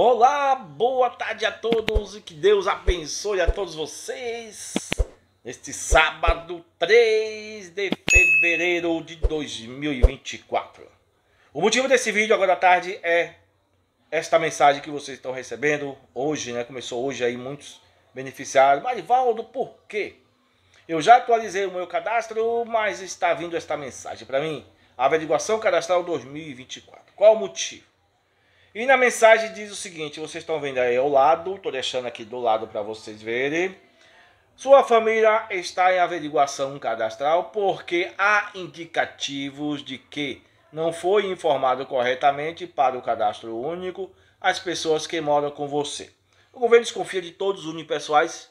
Olá, boa tarde a todos e que Deus abençoe a todos vocês. neste sábado, 3 de fevereiro de 2024. O motivo desse vídeo agora à tarde é esta mensagem que vocês estão recebendo hoje, né? Começou hoje aí muitos beneficiários. Marivaldo, por quê? Eu já atualizei o meu cadastro, mas está vindo esta mensagem para mim. Averiguação cadastral 2024. Qual o motivo? E na mensagem diz o seguinte: vocês estão vendo aí ao lado, estou deixando aqui do lado para vocês verem. Sua família está em averiguação cadastral porque há indicativos de que não foi informado corretamente para o cadastro único as pessoas que moram com você. O governo desconfia de todos os unipessoais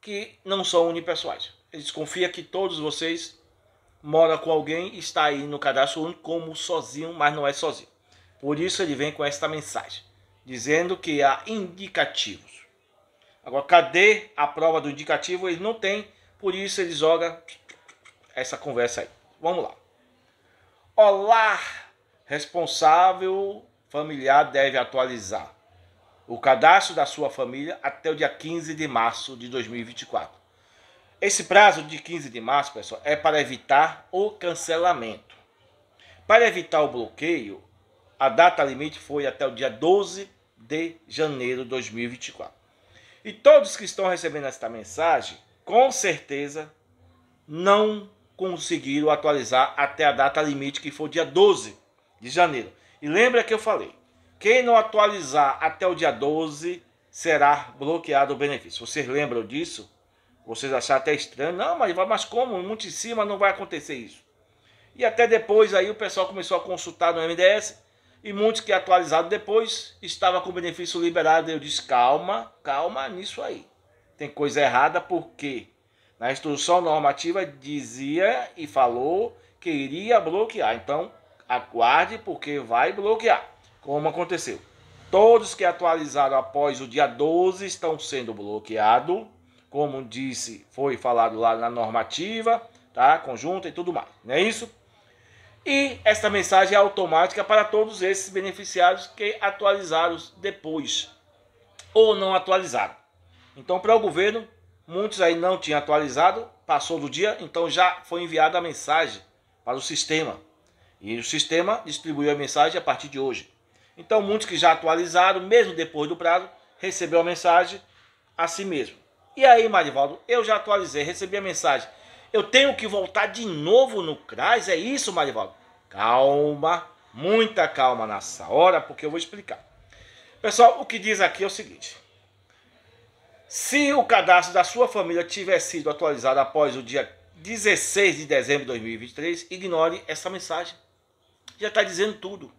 que não são unipessoais. Ele desconfia que todos vocês moram com alguém, está aí no cadastro único como sozinho, mas não é sozinho. Por isso ele vem com esta mensagem, dizendo que há indicativos. Agora, cadê a prova do indicativo? Ele não tem, por isso ele joga essa conversa aí. Vamos lá. Olá, responsável familiar deve atualizar o cadastro da sua família até o dia 15 de março de 2024. Esse prazo de 15 de março, pessoal, é para evitar o cancelamento. Para evitar o bloqueio, a data limite foi até o dia 12 de janeiro de 2024. E todos que estão recebendo esta mensagem, com certeza, não conseguiram atualizar até a data limite, que foi o dia 12 de janeiro. E lembra que eu falei: quem não atualizar até o dia 12 será bloqueado o benefício. Vocês lembram disso? Vocês acharam até estranho. Não, mas, mas como? Muito em cima não vai acontecer isso. E até depois aí o pessoal começou a consultar no MDS e muitos que atualizado depois estava com benefício liberado. Eu disse: calma, calma nisso aí. Tem coisa errada porque na instrução normativa dizia e falou que iria bloquear. Então, aguarde porque vai bloquear, como aconteceu. Todos que atualizaram após o dia 12 estão sendo bloqueados, como disse, foi falado lá na normativa, tá? Conjunta e tudo mais. Não é isso? E esta mensagem é automática para todos esses beneficiários que atualizaram depois ou não atualizaram. Então, para o governo, muitos aí não tinham atualizado, passou do dia, então já foi enviada a mensagem para o sistema. E o sistema distribuiu a mensagem a partir de hoje. Então, muitos que já atualizaram, mesmo depois do prazo, recebeu a mensagem a si mesmo. E aí, Marivaldo, eu já atualizei, recebi a mensagem. Eu tenho que voltar de novo no CRAS, é isso, Marivaldo? Calma, muita calma nessa hora, porque eu vou explicar. Pessoal, o que diz aqui é o seguinte. Se o cadastro da sua família tiver sido atualizado após o dia 16 de dezembro de 2023, ignore essa mensagem. Já está dizendo tudo.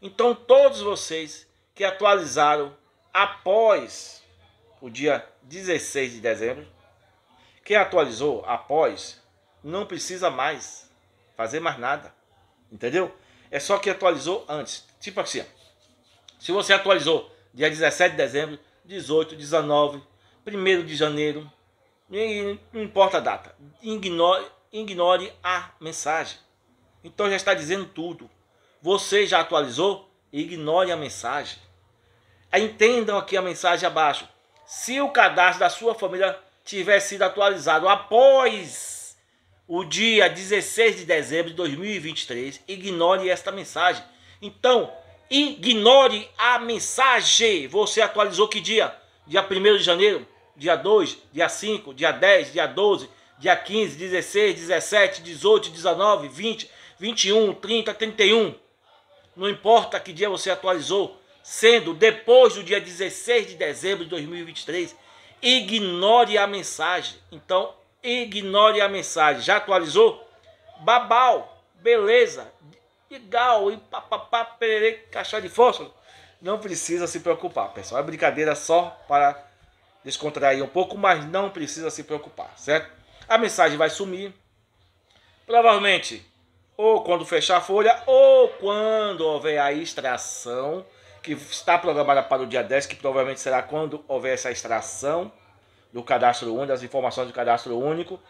Então, todos vocês que atualizaram após o dia 16 de dezembro, quem atualizou após não precisa mais fazer mais nada. Entendeu? É só que atualizou antes. Tipo assim, se você atualizou dia 17 de dezembro, 18, 19, 1 de janeiro, não importa a data. Ignore, ignore a mensagem. Então já está dizendo tudo. Você já atualizou? Ignore a mensagem. Entendam aqui a mensagem abaixo. Se o cadastro da sua família tiver sido atualizado após o dia 16 de dezembro de 2023, ignore esta mensagem. Então, ignore a mensagem. Você atualizou que dia? Dia 1 de janeiro, dia 2, dia 5, dia 10, dia 12, dia 15, 16, 17, 18, 19, 20, 21, 30, 31. Não importa que dia você atualizou, sendo depois do dia 16 de dezembro de 2023, ignore a mensagem. Então, ignore a mensagem. Já atualizou? Babau, beleza, legal, e papapá, pererê, caixa de fósforo. Não precisa se preocupar, pessoal. É brincadeira só para descontrair um pouco, mas não precisa se preocupar, certo? A mensagem vai sumir. Provavelmente, ou quando fechar a folha, ou quando houver a extração que está programada para o dia 10, que provavelmente será quando houver essa extração do cadastro único, das informações do cadastro único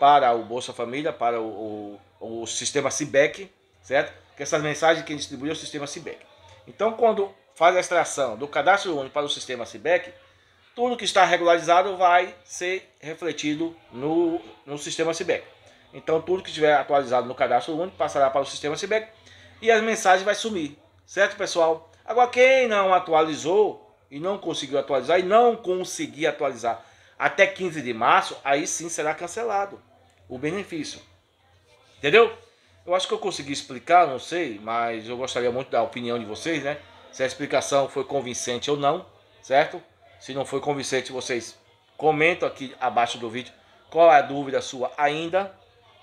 para o Bolsa Família, para o, o, o sistema CIBEC, certo? Que essas mensagens que distribui é o sistema CIBEC. Então, quando faz a extração do cadastro único para o sistema CIBEC, tudo que está regularizado vai ser refletido no, no sistema CIBEC. Então, tudo que estiver atualizado no cadastro único passará para o sistema CIBEC e as mensagens vai sumir, certo, pessoal? Agora, quem não atualizou e não conseguiu atualizar e não conseguir atualizar até 15 de março, aí sim será cancelado o benefício. Entendeu? Eu acho que eu consegui explicar, não sei, mas eu gostaria muito da opinião de vocês, né? Se a explicação foi convincente ou não, certo? Se não foi convincente, vocês comentam aqui abaixo do vídeo qual é a dúvida sua ainda.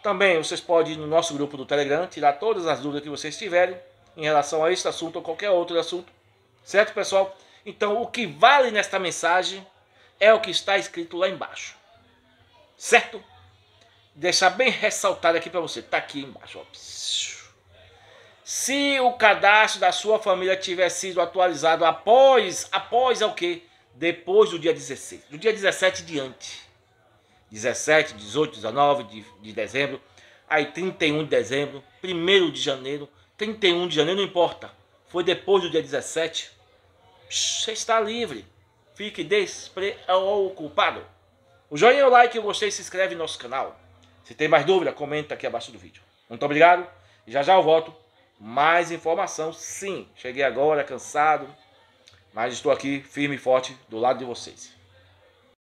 Também vocês podem ir no nosso grupo do Telegram, tirar todas as dúvidas que vocês tiverem em relação a este assunto ou qualquer outro assunto. Certo, pessoal? Então, o que vale nesta mensagem é o que está escrito lá embaixo. Certo? Deixar bem ressaltado aqui para você. Está aqui embaixo. Ó. Se o cadastro da sua família tiver sido atualizado após, após é o quê? Depois do dia 16. Do dia 17 diante. 17, 18, 19 de, de dezembro. Aí 31 de dezembro, 1 de janeiro, 31 de janeiro, não importa. Foi depois do dia 17. Você está livre. Fique despreocupado. O joinha é o like, o gostei, se inscreve no nosso canal. Se tem mais dúvida, comenta aqui abaixo do vídeo. Muito obrigado. Já já eu volto. Mais informação, sim. Cheguei agora, cansado. Mas estou aqui, firme e forte, do lado de vocês.